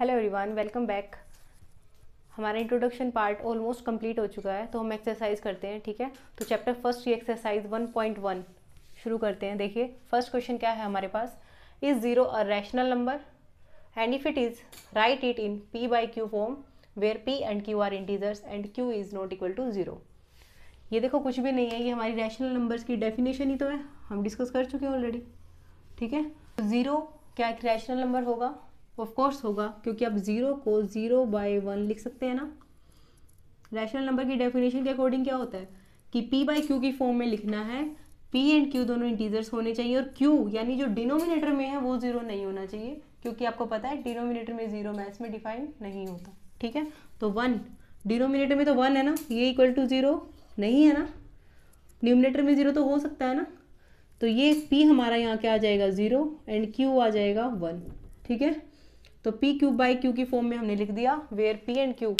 hello everyone welcome back हमारा introduction part almost complete हो चुका है तो हम एक्सरसाइज करते हैं ठीक है तो चैप्टर फर्स्ट की एक्सरसाइज 1.1 शुरू करते हैं देखिए फर्स्ट क्वेश्चन क्या है हमारे पास is zero a rational number and if it is right it in P by Q form where P and Q are integers and Q is not equal to zero ये देखो कुछ भी नहीं है ये हमारी रैशनल नंबर्स की definition ही तो है हम डिस्कस कर चुके हैं ऑलरेडी ठीक है ज़ीरो तो क्या एक रैशनल नंबर होगा ऑफ कोर्स होगा क्योंकि आप ज़ीरो को ज़ीरो बाय वन लिख सकते हैं ना रैशनल नंबर की डेफिनेशन के अकॉर्डिंग क्या होता है कि पी बाई क्यू की फॉर्म में लिखना है पी एंड क्यू दोनों इंटीजर्स होने चाहिए और क्यू यानी जो डिनोमिनेटर में है वो ज़ीरो नहीं होना चाहिए क्योंकि आपको पता है डिनोमिनेटर में ज़ीरो मैथ्स में डिफाइन नहीं होता ठीक है तो वन डिनोमिनेटर में तो वन है ना ये इक्वल टू ज़ीरो नहीं है ना डिनोमिनेटर में ज़ीरो तो हो सकता है ना तो ये पी हमारा यहाँ क्या आ जाएगा ज़ीरो एंड क्यू आ जाएगा वन ठीक है तो पी क्यूब बाई क्यू की फॉर्म में हमने लिख दिया where P and Q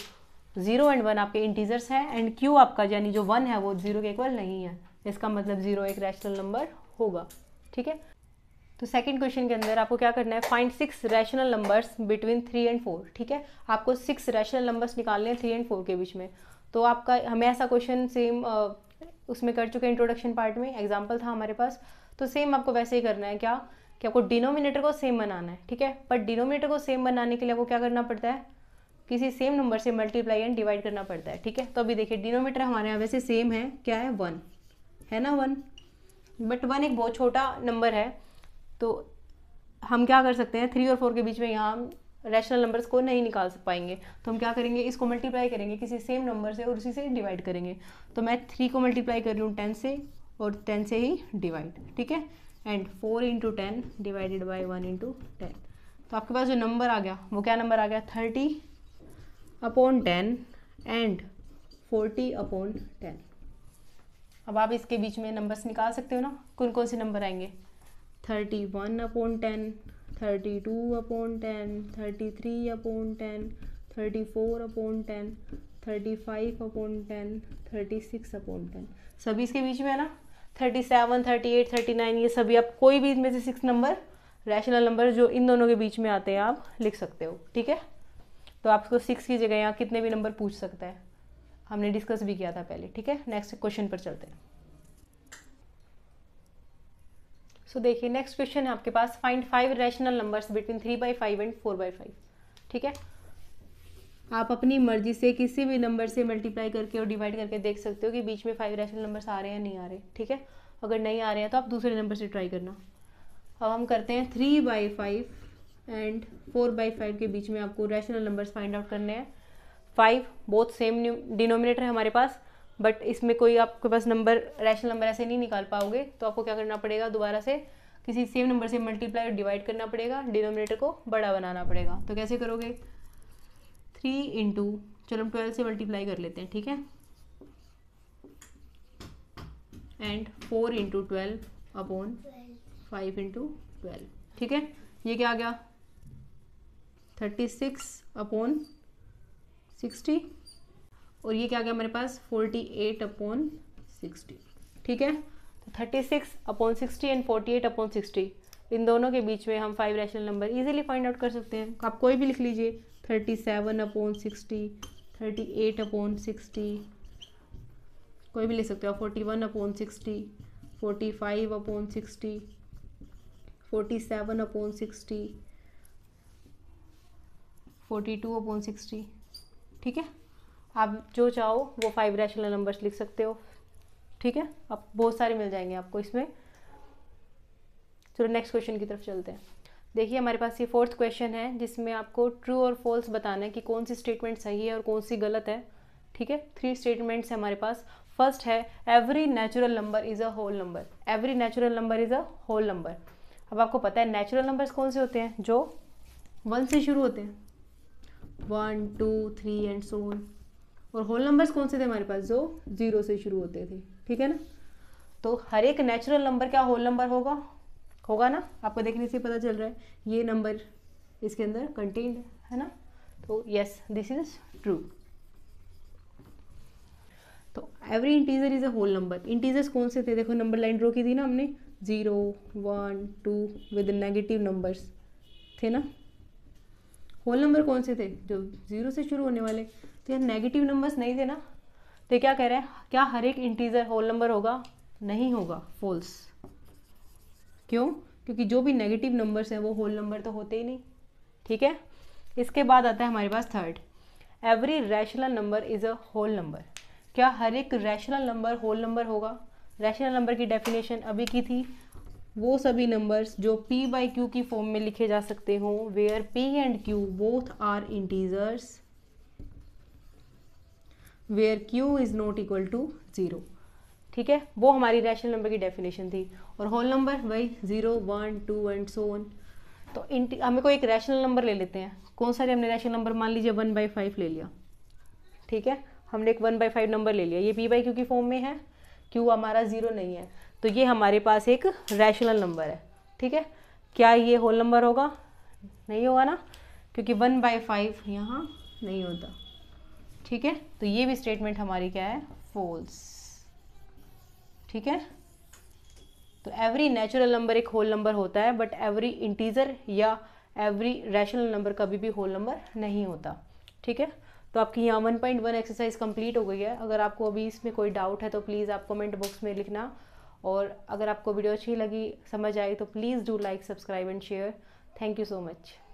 zero and one आपके इंटीजर्स हैं एंड क्यू आपका यानी जो वन है वो जीरो के इक्वल नहीं है इसका मतलब जीरो एक रैशनल नंबर होगा ठीक है तो सेकंड क्वेश्चन के अंदर आपको क्या करना है find six rational numbers between three and four ठीक है आपको सिक्स रैशनल नंबर्स निकालने हैं थ्री एंड फोर के बीच में तो आपका हमें ऐसा क्वेश्चन सेम उसमें कर चुके इंट्रोडक्शन पार्ट में एग्जाम्पल था हमारे पास तो सेम आपको वैसे ही करना है क्या कि आपको डिनोमिनेटर को सेम बनाना है ठीक है पर डिनोमिनेटर को सेम बनाने के लिए आपको क्या करना पड़ता है किसी सेम नंबर से मल्टीप्लाई एंड डिवाइड करना पड़ता है ठीक है तो अभी देखिए डिनोमीटर हमारे यहाँ वैसे सेम है क्या है वन है ना वन बट वन एक बहुत छोटा नंबर है तो हम क्या कर सकते हैं थ्री और फोर के बीच में यहाँ रैशनल नंबर्स को नहीं निकाल पाएंगे तो हम क्या करेंगे इसको मल्टीप्लाई करेंगे किसी सेम नंबर से और उसी से डिवाइड करेंगे तो मैं थ्री को मल्टीप्लाई कर लूँ टेन से और टेन से ही डिवाइड ठीक है and four into ten divided by one into ten तो आपके पास जो नंबर आ गया वो क्या नंबर आ गया thirty upon ten and forty upon ten अब आप इसके बीच में नंबर्स निकाल सकते हो ना कौन कौन से नंबर आएंगे thirty one upon ten thirty two upon ten thirty three upon ten thirty four upon ten thirty five upon ten thirty six upon ten सभी इसके बीच में है ना thirty seven thirty eight thirty nine ये सभी आप कोई भी इनमें से सिक्स नंबर रैशनल नंबर जो इन दोनों के बीच में आते हैं आप लिख सकते हो ठीक है तो आपको सिक्स की जगह यहाँ कितने भी नंबर पूछ सकता है हमने डिस्कस भी किया था पहले ठीक है नेक्स्ट क्वेश्चन पर चलते हैं सो देखिए नेक्स्ट क्वेश्चन है आपके पास find five rational numbers between three by five and four by five ठीक है आप अपनी मर्जी से किसी भी नंबर से मल्टीप्लाई करके और डिवाइड करके देख सकते हो कि बीच में फाइव रैशनल नंबर्स आ रहे हैं नहीं आ रहे ठीक है अगर नहीं आ रहे हैं तो आप दूसरे नंबर से ट्राई करना अब हम करते हैं three by five and four by five के बीच में आपको रैशनल नंबर्स फाइंड आउट करने हैं फाइव बहुत सेम डिनोमिनेटर है हमारे पास बट इसमें कोई आपके पास नंबर रैशनल नंबर ऐसे नहीं निकाल पाओगे तो आपको क्या करना पड़ेगा दोबारा से किसी सेम नंबर से मल्टीप्लाई और डिवाइड करना पड़ेगा डिनोमिनेटर को बड़ा बनाना पड़ेगा तो कैसे करोगे थ्री इंटू चलो हम ट्वेल्व से मल्टीप्लाई कर लेते हैं ठीक है and four into twelve upon five into twelve ठीक है ये क्या आ गया थर्टी सिक्स अपॉन सिक्सटी और ये क्या आ गया मेरे पास फोर्टी एट अपॉन सिक्सटी ठीक है तो thirty six upon sixty and forty eight upon sixty इन दोनों के बीच में हम five rational number easily find out कर सकते हैं आप कोई भी लिख लीजिए thirty seven upon sixty thirty eight upon sixty कोई भी ले सकते हो forty one upon sixty forty five upon sixty forty seven upon sixty forty two upon sixty ठीक है आप जो चाहो वो फाइव रैशनल नंबर्स लिख सकते हो ठीक है आप बहुत सारे मिल जाएंगे आपको इसमें चलो नेक्स्ट क्वेश्चन की तरफ चलते हैं देखिए हमारे पास ये फोर्थ क्वेश्चन है जिसमें आपको ट्रू और फॉल्स बताना है कि कौन सी स्टेटमेंट सही है और कौन सी गलत है ठीक है थ्री स्टेटमेंट्स है हमारे पास फर्स्ट है every natural number is a whole number every natural number is a whole number अब आपको पता है नेचुरल नंबर्स कौन से होते हैं जो वन से शुरू होते हैं one two three and so on और होल नंबर्स कौन से थे हमारे पास जो ज़ीरो से शुरू होते थे ठीक है ना तो हर एक नेचुरल नंबर क्या होल नंबर होगा होगा ना आपको देखने से पता चल रहा है ये नंबर इसके अंदर कंटेन्ड है ना तो यस दिस इज ट्रू तो every integer is a whole number integers कौन से थे देखो नंबर लाइन ड्रो की थी ना हमने zero one two with negative numbers थे ना होल नंबर कौन से थे जो जीरो से शुरू होने वाले तो यार नेगेटिव नंबर्स नहीं थे ना तो क्या कह रहे हैं क्या हर एक इंटीजर होल नंबर होगा नहीं होगा फॉल्स क्यों क्योंकि जो भी नेगेटिव नंबर्स हैं वो होल नंबर तो होते ही नहीं ठीक है इसके बाद आता है हमारे पास third every rational number is a whole number क्या हर एक रैशनल नंबर होल नंबर होगा रैशनल नंबर की डेफिनेशन अभी की थी वो सभी नंबर्स जो p बाई क्यू की फॉर्म में लिखे जा सकते हो where p and q both are integers where q is not equal to zero ठीक है वो हमारी रैशनल नंबर की डेफिनेशन थी और होल नंबर वही zero one two and so on तो इन हमें कोई एक रैशनल नंबर ले लेते हैं कौन सा हमने रैशनल नंबर मान लीजिए वन बाई फाइव ले लिया ठीक है हमने एक वन बाई फाइव नंबर ले लिया ये पी बाई क्यू की फॉर्म में है क्यू हमारा ज़ीरो नहीं है तो ये हमारे पास एक रैशनल नंबर है ठीक है क्या ये होल नंबर होगा नहीं होगा ना क्योंकि वन बाई फाइव यहाँ नहीं होता ठीक है तो ये भी स्टेटमेंट हमारी क्या है फोल्स ठीक है तो एवरी नेचुरल नंबर एक होल नंबर होता है बट एवरी इंटीजर या एवरी रैशनल नंबर कभी भी होल नंबर नहीं होता ठीक है तो आपकी यहाँ one point one exercise complete हो गई है अगर आपको अभी इसमें कोई डाउट है तो प्लीज़ आप कमेंट बॉक्स में लिखना और अगर आपको वीडियो अच्छी लगी समझ आई तो please do like subscribe and share thank you so much